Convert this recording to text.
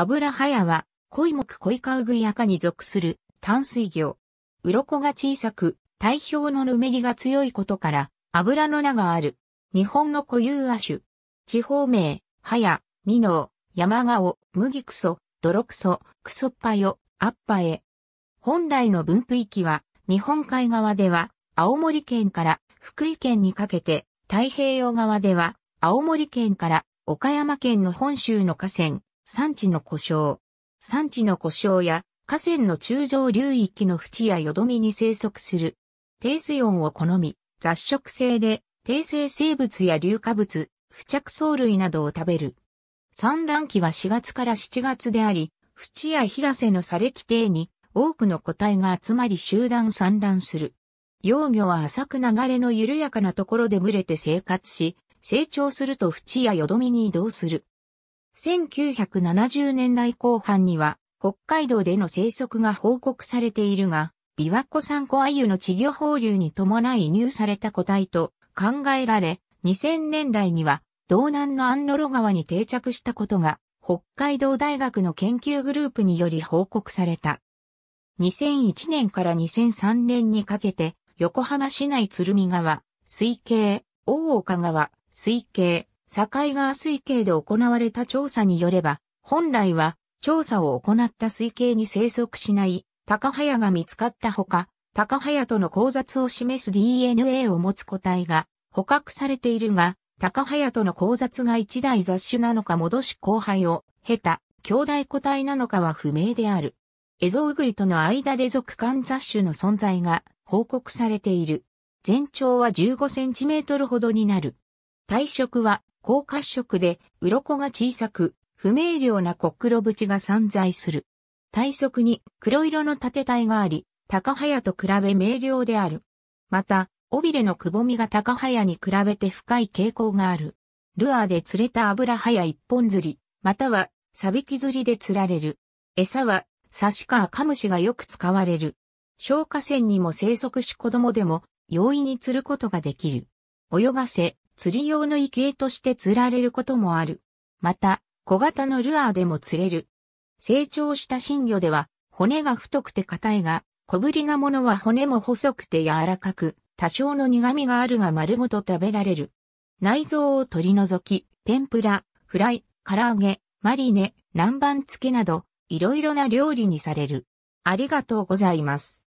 油はやは、コ木恋ウうイアカに属する淡水魚。鱗が小さく、体表のぬめりが強いことから、油の名がある。日本の固有亜種。地方名、はや、ヤマガ山顔、麦クソ、ロクソ、クソっぱよ、アッパエ。本来の分布域は、日本海側では、青森県から福井県にかけて、太平洋側では、青森県から岡山県の本州の河川、産地の故障。産地の故障や河川の中上流域の淵や淀みに生息する。低水温を好み、雑食性で、低生生物や硫化物、付着藻類などを食べる。産卵期は4月から7月であり、淵や平瀬の砂礫底に多くの個体が集まり集団産卵する。幼魚は浅く流れの緩やかなところで群れて生活し、成長すると淵や淀みに移動する。1970年代後半には、北海道での生息が報告されているが、琵琶湖産湖ユの稚魚放流に伴い移入された個体と考えられ、2000年代には道南のアンノロ川に定着したことが、北海道大学の研究グループにより報告された。2001年から2003年にかけて、横浜市内鶴見川、水系、大岡川、水系、境川水系で行われた調査によれば、本来は調査を行った水系に生息しない高早が見つかったほか、高早との交雑を示す DNA を持つ個体が捕獲されているが、高早との交雑が一代雑種なのか戻し交配を経た兄弟個体なのかは不明である。エゾウグイとの間で属間雑種の存在が報告されている。全長は15センチメートルほどになる。体色は高褐色で、鱗が小さく、不明瞭な黒黒縁が散在する。体側に黒色の縦体があり、高早と比べ明瞭である。また、尾びれのくぼみが高早に比べて深い傾向がある。ルアーで釣れた油早一本釣り、または、サビキ釣りで釣られる。餌は、サシカーカムシがよく使われる。消化栓にも生息し子供でも容易に釣ることができる。泳がせ、釣り用の生形として釣られることもある。また、小型のルアーでも釣れる。成長した新魚では、骨が太くて硬いが、小ぶりなものは骨も細くて柔らかく、多少の苦味があるが丸ごと食べられる。内臓を取り除き、天ぷら、フライ、唐揚げ、マリネ、南蛮漬けなど、いろいろな料理にされる。ありがとうございます。